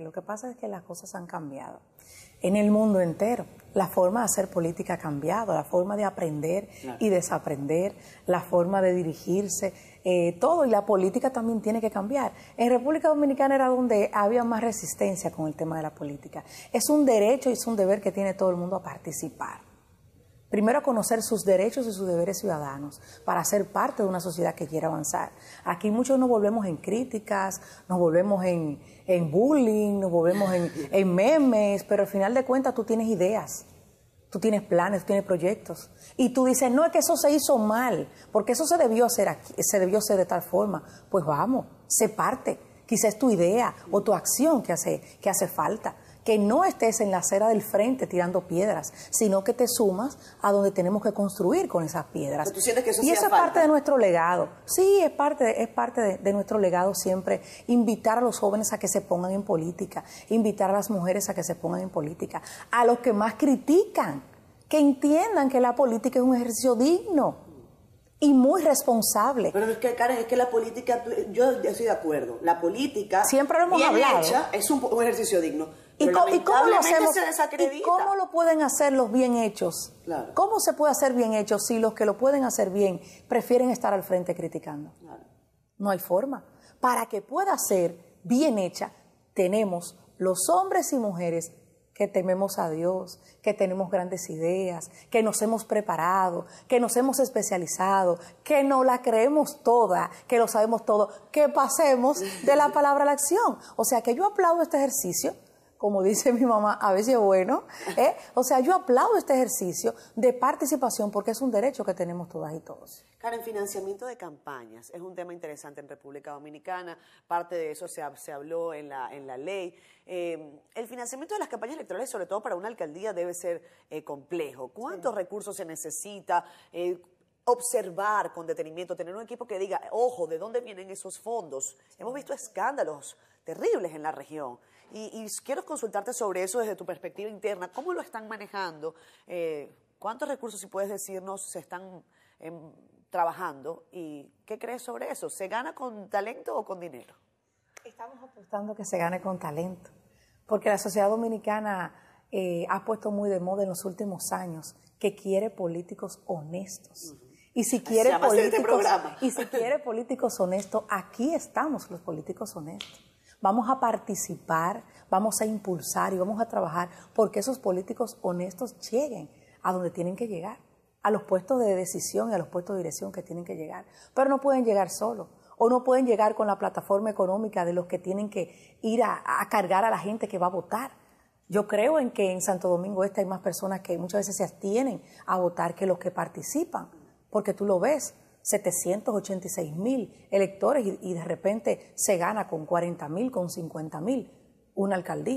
Lo que pasa es que las cosas han cambiado en el mundo entero. La forma de hacer política ha cambiado, la forma de aprender y desaprender, la forma de dirigirse, eh, todo. Y la política también tiene que cambiar. En República Dominicana era donde había más resistencia con el tema de la política. Es un derecho y es un deber que tiene todo el mundo a participar. Primero, conocer sus derechos y sus deberes ciudadanos para ser parte de una sociedad que quiera avanzar. Aquí muchos nos volvemos en críticas, nos volvemos en, bullying, nos volvemos en, memes, pero al final de cuentas tú tienes ideas. Tú tienes planes, tú tienes proyectos. Y tú dices, no, es que eso se hizo mal, porque eso se debió hacer se debió hacer de tal forma. Pues vamos, se parte. Quizás es tu idea o tu acción que hace, que hace falta que no estés en la acera del frente tirando piedras, sino que te sumas a donde tenemos que construir con esas piedras. y eso es parte de nuestro legado. Sí, es parte, es parte de, nuestro legado siempre invitar a los jóvenes a que se pongan en política, invitar a las mujeres a que se pongan en política, a los que más critican, que entiendan que la política es un ejercicio digno y muy responsable. Pero es que, Karen, es que la política, yo estoy de acuerdo, la política... Siempre lo hemos bien hablado. Hecha, es un, ejercicio digno. ¿Y, cómo lo hacemos? cómo lo pueden hacer los bien hechos? ¿Cómo se puede hacer bien hecho si los que lo pueden hacer bien prefieren estar al frente criticando? No hay forma. Para que pueda ser bien hecha, tenemos los hombres y mujeres que tememos a Dios, que tenemos grandes ideas, que nos hemos preparado, que nos hemos especializado, que no la creemos toda, que lo sabemos todo, que pasemos de la palabra a la acción. O sea que yo aplaudo este ejercicio como dice mi mamá, a veces bueno. ¿eh? O sea, yo aplaudo este ejercicio de participación porque es un derecho que tenemos todas y todos. Karen, financiamiento de campañas es un tema interesante en República Dominicana. Parte de eso se, habló en la, en la ley. Em, el financiamiento de las campañas electorales, sobre todo para una alcaldía, debe ser eh, complejo. ¿Cuántos recursos se necesita? Eh, observar con detenimiento, tener un equipo que diga, ojo, ¿de dónde vienen esos fondos? Hemos visto escándalos terribles en la región. Y, quiero consultarte sobre eso desde tu perspectiva interna. ¿Cómo lo están manejando? Eh, ¿Cuántos recursos, si puedes decirnos, se están em, trabajando? ¿Y qué crees sobre eso? ¿Se gana con talento o con dinero? Estamos apostando que se gane con talento, porque la sociedad dominicana eh, ha puesto muy de moda en los últimos años que quiere políticos honestos. Y si quiere este políticos, y si quiere políticos honestos, aquí estamos los políticos honestos. Vamos a participar, vamos a impulsar y vamos a trabajar porque esos políticos honestos lleguen a donde tienen que llegar, a los puestos de decisión y a los puestos de dirección que tienen que llegar. Pero no pueden llegar solos o no pueden llegar con la plataforma económica de los que tienen que ir a, cargar a la gente que va a votar. Yo creo en que en Santo Domingo Este hay más personas que muchas veces se abstienen a votar que los que participan porque tú lo ves, 786 mil electores y, de repente se gana con 40 mil, con 50 mil una alcaldía.